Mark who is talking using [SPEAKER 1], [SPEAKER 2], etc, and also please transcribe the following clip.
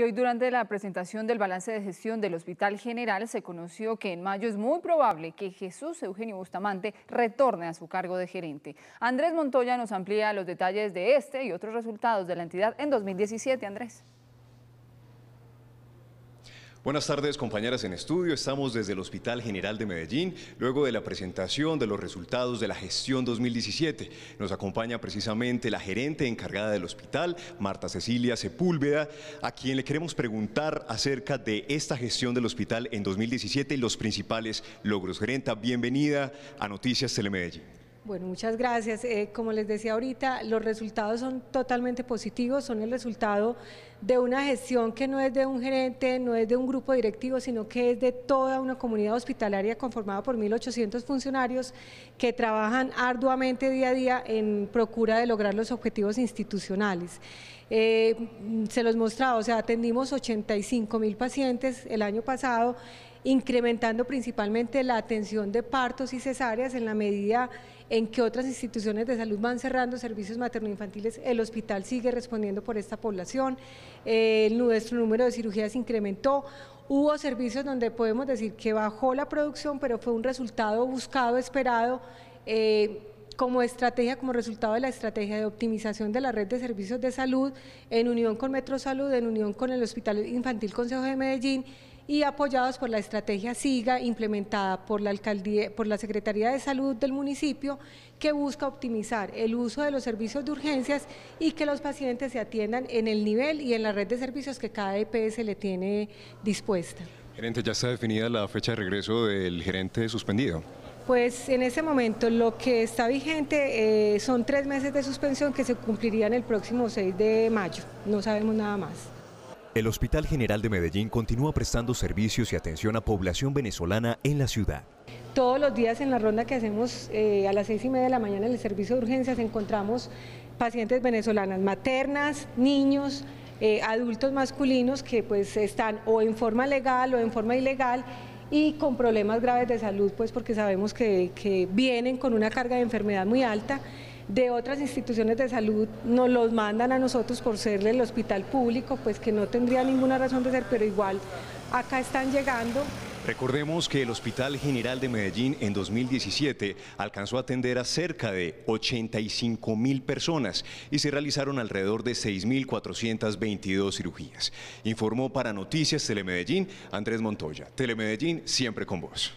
[SPEAKER 1] Y hoy durante la presentación del balance de gestión del Hospital General se conoció que en mayo es muy probable que Jesús Eugenio Bustamante retorne a su cargo de gerente. Andrés Montoya nos amplía los detalles de este y otros resultados de la entidad en 2017. Andrés.
[SPEAKER 2] Buenas tardes compañeras en estudio, estamos desde el Hospital General de Medellín, luego de la presentación de los resultados de la gestión 2017. Nos acompaña precisamente la gerente encargada del hospital, Marta Cecilia Sepúlveda, a quien le queremos preguntar acerca de esta gestión del hospital en 2017 y los principales logros. Gerenta, bienvenida a Noticias Telemedellín.
[SPEAKER 1] Bueno, muchas gracias. Eh, como les decía ahorita, los resultados son totalmente positivos, son el resultado de una gestión que no es de un gerente, no es de un grupo directivo, sino que es de toda una comunidad hospitalaria conformada por 1.800 funcionarios que trabajan arduamente día a día en procura de lograr los objetivos institucionales. Eh, se los mostraba, o sea, atendimos 85 mil pacientes el año pasado incrementando principalmente la atención de partos y cesáreas en la medida en que otras instituciones de salud van cerrando servicios materno-infantiles, el hospital sigue respondiendo por esta población, eh, nuestro número de cirugías incrementó, hubo servicios donde podemos decir que bajó la producción, pero fue un resultado buscado, esperado. Eh, como estrategia, como resultado de la estrategia de optimización de la red de servicios de salud, en unión con Metro Salud, en unión con el Hospital Infantil Consejo de Medellín y apoyados por la estrategia SIGA implementada por la alcaldía, por la Secretaría de Salud del municipio, que busca optimizar el uso de los servicios de urgencias y que los pacientes se atiendan en el nivel y en la red de servicios que cada EPS le tiene dispuesta.
[SPEAKER 2] Gerente, ya está definida la fecha de regreso del gerente suspendido.
[SPEAKER 1] Pues en ese momento lo que está vigente eh, son tres meses de suspensión que se cumplirían el próximo 6 de mayo. No sabemos nada más.
[SPEAKER 2] El Hospital General de Medellín continúa prestando servicios y atención a población venezolana en la ciudad.
[SPEAKER 1] Todos los días en la ronda que hacemos eh, a las seis y media de la mañana en el servicio de urgencias encontramos pacientes venezolanas, maternas, niños, eh, adultos masculinos que pues están o en forma legal o en forma ilegal y con problemas graves de salud, pues porque sabemos que, vienen con una carga de enfermedad muy alta de otras instituciones de salud nos los mandan a nosotros por ser el hospital público, pues que no tendría ninguna razón de ser, pero igual acá están llegando
[SPEAKER 2] Recordemos que el Hospital General de Medellín en 2017 alcanzó a atender a cerca de 85 mil personas y se realizaron alrededor de 6.422 cirugías. Informó para Noticias Telemedellín Andrés Montoya. Telemedellín siempre con vos.